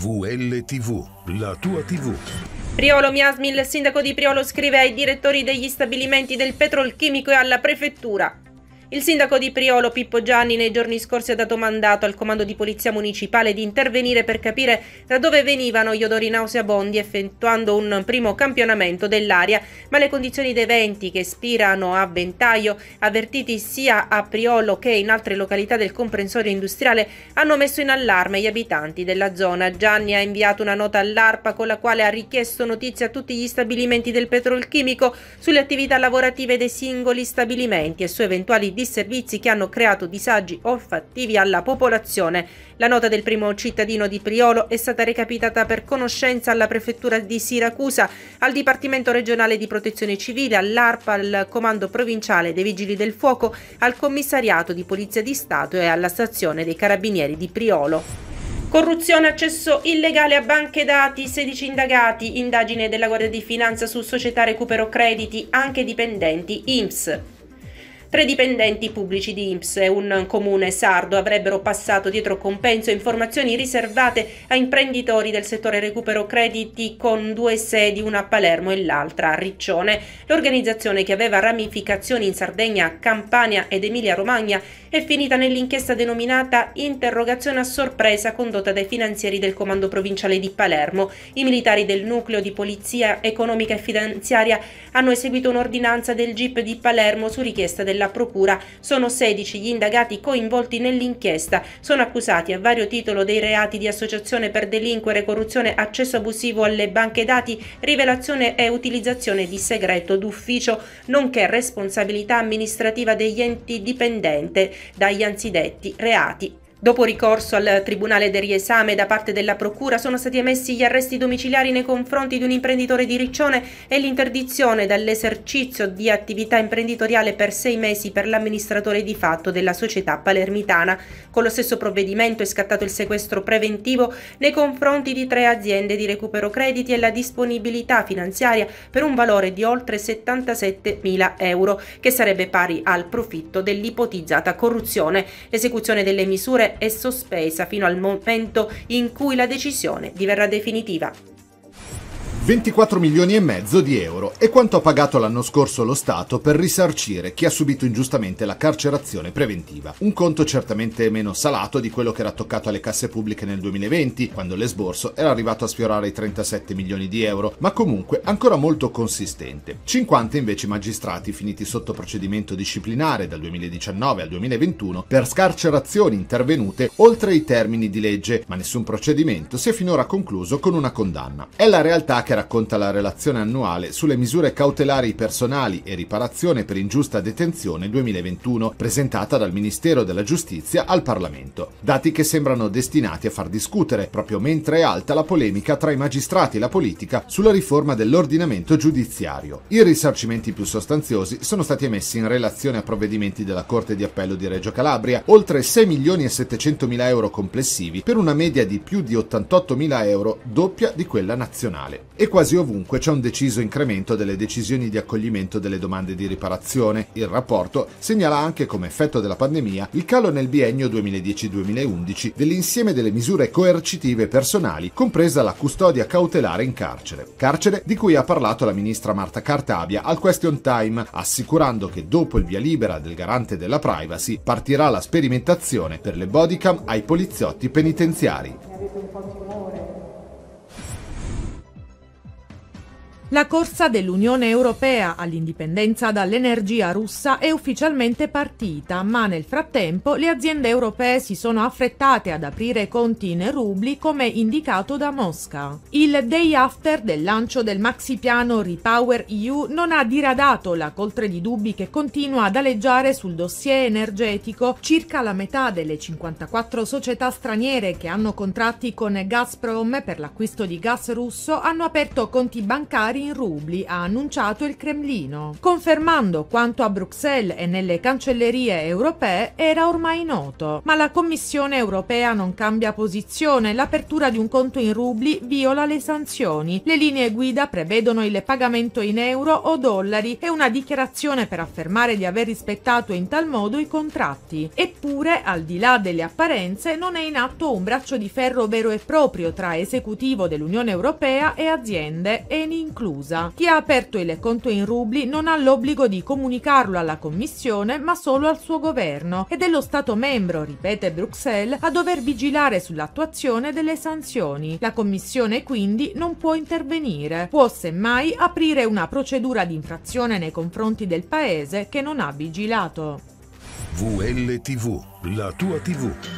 VLTV, la tua TV. Priolo Miasmi, il sindaco di Priolo, scrive ai direttori degli stabilimenti del petrolchimico e alla prefettura. Il sindaco di Priolo, Pippo Gianni, nei giorni scorsi ha dato mandato al comando di polizia municipale di intervenire per capire da dove venivano gli odori nauseabondi effettuando un primo campionamento dell'aria, ma le condizioni dei venti che spirano a ventaglio, avvertiti sia a Priolo che in altre località del comprensorio industriale, hanno messo in allarme gli abitanti della zona. Gianni ha inviato una nota all'ARPA con la quale ha richiesto notizie a tutti gli stabilimenti del petrolchimico sulle attività lavorative dei singoli stabilimenti e su eventuali disservizi che hanno creato disagi olfattivi alla popolazione. La nota del primo cittadino di Priolo è stata recapitata per conoscenza alla prefettura di Siracusa, al Dipartimento regionale di protezione civile, all'ARPA, al Comando provinciale dei Vigili del Fuoco, al Commissariato di Polizia di Stato e alla stazione dei Carabinieri di Priolo. Corruzione, accesso illegale a banche dati, 16 indagati, indagine della Guardia di Finanza su società recupero crediti, anche dipendenti IMSS. Tre dipendenti pubblici di INPS e un comune sardo avrebbero passato dietro compenso informazioni riservate a imprenditori del settore recupero crediti con due sedi, una a Palermo e l'altra a Riccione. L'organizzazione che aveva ramificazioni in Sardegna, Campania ed Emilia-Romagna è finita nell'inchiesta denominata Interrogazione a sorpresa condotta dai finanzieri del Comando Provinciale di Palermo. I militari del nucleo di polizia economica e finanziaria hanno eseguito un'ordinanza del GIP di Palermo su richiesta del della Procura. Sono 16 gli indagati coinvolti nell'inchiesta. Sono accusati a vario titolo dei reati di associazione per delinquere, corruzione, accesso abusivo alle banche dati, rivelazione e utilizzazione di segreto d'ufficio, nonché responsabilità amministrativa degli enti dipendenti dagli anzidetti reati. Dopo ricorso al Tribunale del riesame da parte della Procura sono stati emessi gli arresti domiciliari nei confronti di un imprenditore di Riccione e l'interdizione dall'esercizio di attività imprenditoriale per sei mesi per l'amministratore di fatto della società palermitana. Con lo stesso provvedimento è scattato il sequestro preventivo nei confronti di tre aziende di recupero crediti e la disponibilità finanziaria per un valore di oltre 77 mila euro, che sarebbe pari al profitto dell'ipotizzata corruzione. L'esecuzione delle misure è sospesa fino al momento in cui la decisione diverrà definitiva. 24 milioni e mezzo di euro è quanto ha pagato l'anno scorso lo Stato per risarcire chi ha subito ingiustamente la carcerazione preventiva. Un conto certamente meno salato di quello che era toccato alle casse pubbliche nel 2020, quando l'esborso era arrivato a sfiorare i 37 milioni di euro, ma comunque ancora molto consistente. 50 invece magistrati finiti sotto procedimento disciplinare dal 2019 al 2021 per scarcerazioni intervenute oltre i termini di legge, ma nessun procedimento si è finora concluso con una condanna. È la realtà che racconta la relazione annuale sulle misure cautelari personali e riparazione per ingiusta detenzione 2021 presentata dal Ministero della Giustizia al Parlamento. Dati che sembrano destinati a far discutere proprio mentre è alta la polemica tra i magistrati e la politica sulla riforma dell'ordinamento giudiziario. I risarcimenti più sostanziosi sono stati emessi in relazione a provvedimenti della Corte di Appello di Reggio Calabria, oltre 6 milioni e 700 mila euro complessivi per una media di più di 88 mila euro, doppia di quella nazionale. E quasi ovunque c'è un deciso incremento delle decisioni di accoglimento delle domande di riparazione. Il rapporto segnala anche come effetto della pandemia il calo nel biennio 2010-2011 dell'insieme delle misure coercitive personali, compresa la custodia cautelare in carcere. Carcere di cui ha parlato la ministra Marta Cartabia al question time, assicurando che dopo il via libera del garante della privacy partirà la sperimentazione per le bodycam ai poliziotti penitenziari. La corsa dell'Unione Europea all'indipendenza dall'energia russa è ufficialmente partita, ma nel frattempo le aziende europee si sono affrettate ad aprire conti in rubli come indicato da Mosca. Il day after del lancio del maxi piano Repower EU non ha diradato la coltre di dubbi che continua ad aleggiare sul dossier energetico. Circa la metà delle 54 società straniere che hanno contratti con Gazprom per l'acquisto di gas russo hanno aperto conti bancari dollari in rubli, ha annunciato il Cremlino, confermando quanto a Bruxelles e nelle cancellerie europee era ormai noto. Ma la Commissione europea non cambia posizione, l'apertura di un conto in rubli viola le sanzioni. Le linee guida prevedono il pagamento in euro o dollari e una dichiarazione per affermare di aver rispettato in tal modo i contratti. Eppure, al di là delle apparenze, non è in atto un braccio di ferro vero e proprio tra esecutivo dell'Unione Europea e aziende, e incluso inclusa. Chi ha aperto il conto in rubli non ha l'obbligo di comunicarlo alla Commissione ma solo al suo governo ed è lo Stato membro, ripete Bruxelles, a dover vigilare sull'attuazione delle sanzioni. La Commissione quindi non può intervenire, può semmai aprire una procedura di infrazione nei confronti del Paese che non ha vigilato. VLTV, la tua TV.